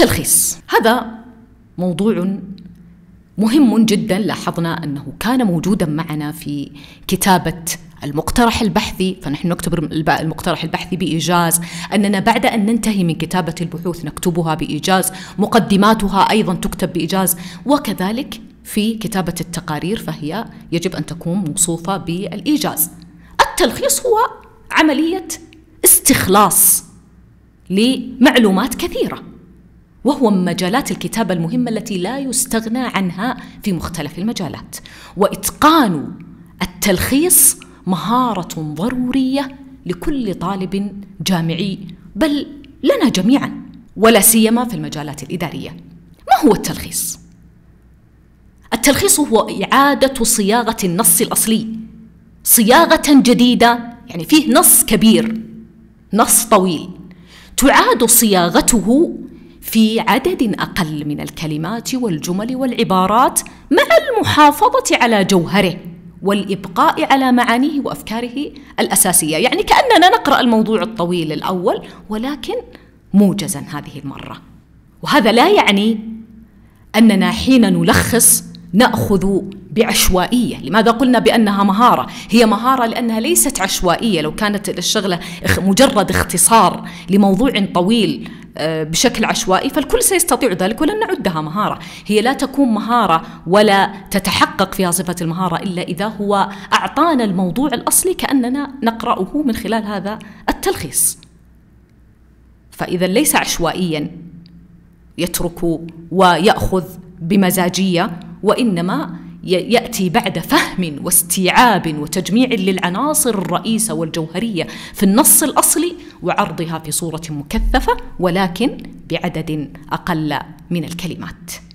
التلخيص هذا موضوع مهم جدا لاحظنا انه كان موجودا معنا في كتابه المقترح البحثي فنحن نكتب المقترح البحثي بإيجاز أننا بعد أن ننتهي من كتابة البحوث نكتبها بإيجاز مقدماتها أيضا تكتب بإيجاز وكذلك في كتابة التقارير فهي يجب أن تكون موصوفة بالإيجاز التلخيص هو عملية استخلاص لمعلومات كثيرة وهو من مجالات الكتابة المهمة التي لا يستغنى عنها في مختلف المجالات وإتقان التلخيص مهارة ضرورية لكل طالب جامعي بل لنا جميعا ولا سيما في المجالات الإدارية ما هو التلخيص؟ التلخيص هو إعادة صياغة النص الأصلي صياغة جديدة يعني فيه نص كبير نص طويل تعاد صياغته في عدد اقل من الكلمات والجمل والعبارات مع المحافظه على جوهره والابقاء على معانيه وافكاره الاساسيه يعني كاننا نقرا الموضوع الطويل الاول ولكن موجزا هذه المره وهذا لا يعني اننا حين نلخص ناخذ بعشوائيه، لماذا قلنا بانها مهاره؟ هي مهاره لانها ليست عشوائيه، لو كانت الشغله مجرد اختصار لموضوع طويل آه، بشكل عشوائي فالكل سيستطيع ذلك ولن نعدها مهارة هي لا تكون مهارة ولا تتحقق فيها صفة المهارة إلا إذا هو أعطانا الموضوع الأصلي كأننا نقرأه من خلال هذا التلخيص فإذا ليس عشوائيا يترك ويأخذ بمزاجية وإنما ياتي بعد فهم واستيعاب وتجميع للعناصر الرئيسه والجوهريه في النص الاصلي وعرضها في صوره مكثفه ولكن بعدد اقل من الكلمات